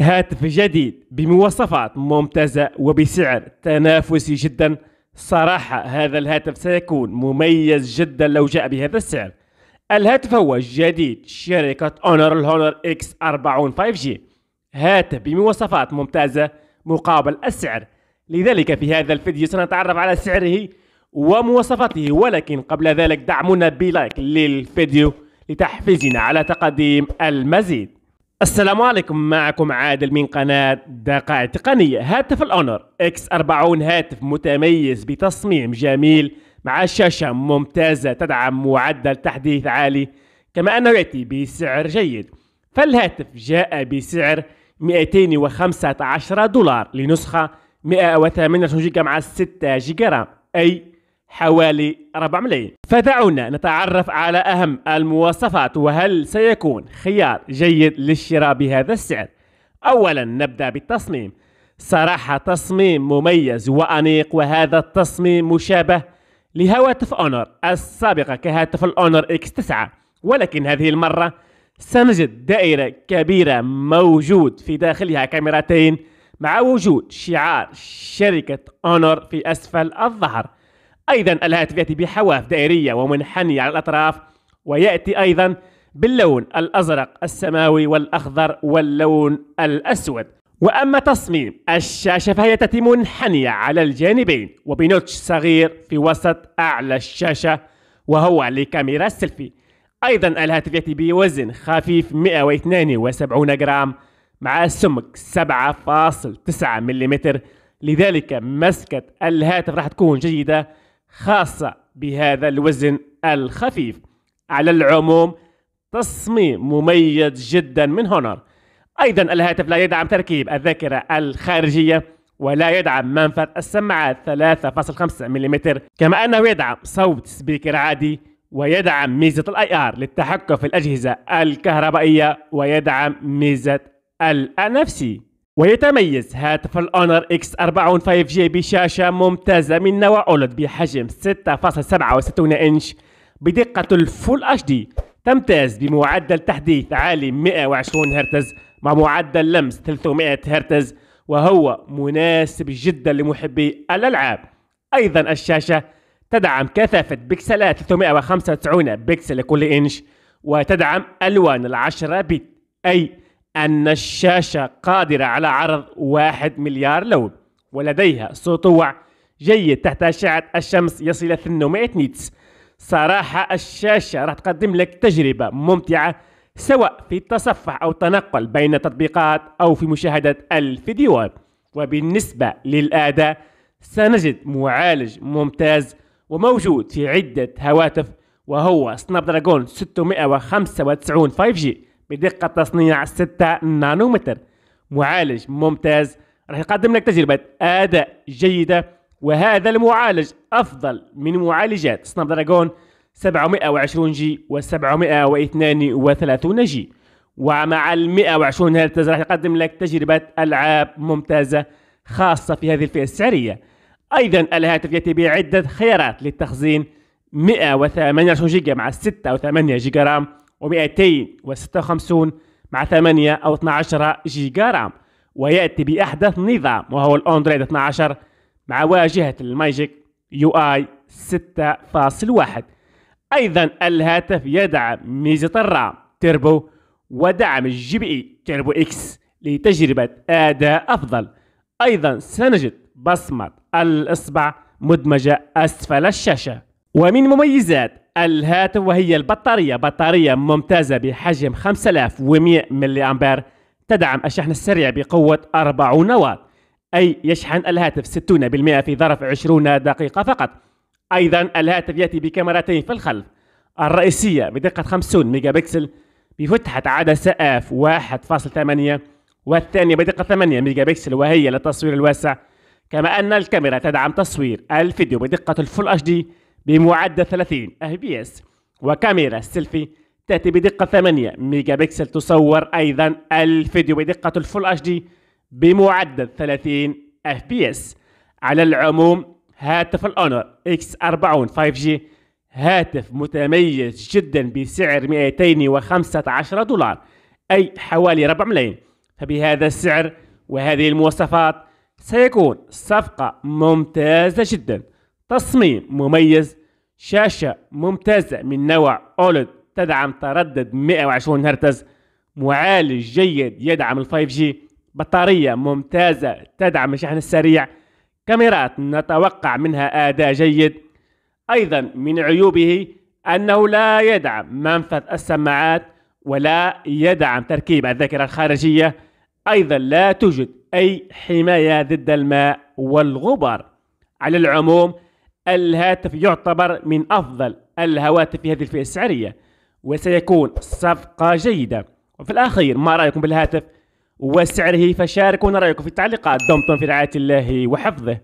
هاتف جديد بمواصفات ممتازة وبسعر تنافسي جدا صراحة هذا الهاتف سيكون مميز جدا لو جاء بهذا السعر الهاتف هو جديد شركة اونر الهونر اكس 40 5G هاتف بمواصفات ممتازة مقابل السعر لذلك في هذا الفيديو سنتعرف على سعره ومواصفاته ولكن قبل ذلك دعمونا بلايك للفيديو لتحفيزنا على تقديم المزيد السلام عليكم معكم عادل من قناة دقائق تقنية هاتف الأونر اكس 40 هاتف متميز بتصميم جميل مع شاشة ممتازة تدعم معدل تحديث عالي كما أنه يأتي بسعر جيد فالهاتف جاء بسعر 215 دولار لنسخة 128 جيجا مع 6 جيجا رام أي حوالي 4 ملايين فدعونا نتعرف على أهم المواصفات وهل سيكون خيار جيد للشراء بهذا السعر أولا نبدأ بالتصميم صراحة تصميم مميز وأنيق وهذا التصميم مشابه لهواتف أونر السابقة كهاتف الأونر اكس 9 ولكن هذه المرة سنجد دائرة كبيرة موجود في داخلها كاميرتين مع وجود شعار شركة أونر في أسفل الظهر أيضا الهاتف يأتي بحواف دائرية ومنحنية على الأطراف ويأتي أيضا باللون الأزرق السماوي والأخضر واللون الأسود وأما تصميم الشاشة فهي تأتي منحنية على الجانبين وبنوتش صغير في وسط أعلى الشاشة وهو لكاميرا السيلفي أيضا الهاتف يأتي بوزن خفيف 172 جرام مع سمك 7.9 ملم لذلك مسكة الهاتف راح تكون جيدة خاصة بهذا الوزن الخفيف على العموم تصميم مميز جدا من هونر أيضا الهاتف لا يدعم تركيب الذاكرة الخارجية ولا يدعم منفذ السماعات 3.5 ملم كما أنه يدعم صوت سبيكر عادي ويدعم ميزة الاي ار للتحكم في الأجهزة الكهربائية ويدعم ميزة الانفسي ويتميز هاتف الأونر اكس 40 5 جي بشاشة ممتازة من نوع أولد بحجم 6.67 إنش بدقة الفول اتش دي تمتاز بمعدل تحديث عالي 120 هرتز مع معدل لمس 300 هرتز وهو مناسب جدا لمحبي الألعاب أيضا الشاشة تدعم كثافة بكسلات 395 بكسل لكل إنش وتدعم ألوان العشرة بت أي أن الشاشة قادرة على عرض واحد مليار لون ولديها سطوع جيد تحت أشعة الشمس يصل إلى 800 نيتس صراحة الشاشة راح تقدم لك تجربة ممتعة سواء في التصفح أو التنقل بين التطبيقات أو في مشاهدة الفيديوهات وبالنسبة للأداء سنجد معالج ممتاز وموجود في عدة هواتف وهو سناب دراجون 695 5G بدقة تصنيع 6 نانومتر معالج ممتاز راح يقدم لك تجربة أداء جيدة وهذا المعالج أفضل من معالجات سناب دراجون 720 جي و 732 جي ومع ال 120 هرتز راح يقدم لك تجربة ألعاب ممتازة خاصة في هذه الفئة السعرية أيضا الهاتف يأتي بعدة خيارات للتخزين 128 جيجا مع 6 أو 8 جيجا رام و256 مع 8 أو 12 جيجا رام ويأتي بأحدث نظام وهو الأندرويد 12 مع واجهة الماجيك يو آي 6.1 أيضا الهاتف يدعم ميزة الرام تربو ودعم الجي بي اي تربو اكس لتجربة أداء أفضل أيضا سنجد بصمة الإصبع مدمجة أسفل الشاشة ومن مميزات الهاتف وهي البطارية بطارية ممتازة بحجم 5100 ملي أمبير تدعم الشحن السريع بقوة 40 واط أي يشحن الهاتف 60% في ظرف 20 دقيقة فقط أيضا الهاتف يأتي بكاميرتين في الخلف الرئيسية بدقة 50 ميجا بكسل بفتحة عدسة اف 1.8 والثانية بدقة 8 ميجا بكسل وهي للتصوير الواسع كما أن الكاميرا تدعم تصوير الفيديو بدقة الفول اتش دي بمعدل 30 اف بي اس وكاميرا سيلفي تأتي بدقة 8 ميجا بكسل تصور أيضا الفيديو بدقة الفول اتش دي بمعدل 30 اف بي اس على العموم هاتف الاونر اكس 40 5G هاتف متميز جدا بسعر 215 دولار أي حوالي ربع ملايين فبهذا السعر وهذه المواصفات سيكون صفقة ممتازة جدا تصميم مميز شاشة ممتازة من نوع أولد تدعم تردد 120 هرتز معالج جيد يدعم 5G بطارية ممتازة تدعم الشحن السريع كاميرات نتوقع منها أداء جيد أيضا من عيوبه أنه لا يدعم منفذ السماعات ولا يدعم تركيب الذاكرة الخارجية أيضا لا توجد أي حماية ضد الماء والغبار على العموم الهاتف يعتبر من أفضل الهواتف في هذه الفئة السعرية وسيكون صفقة جيدة وفي الأخير ما رأيكم بالهاتف وسعره فشاركونا رأيكم في التعليقات دمتم في رعاية الله وحفظه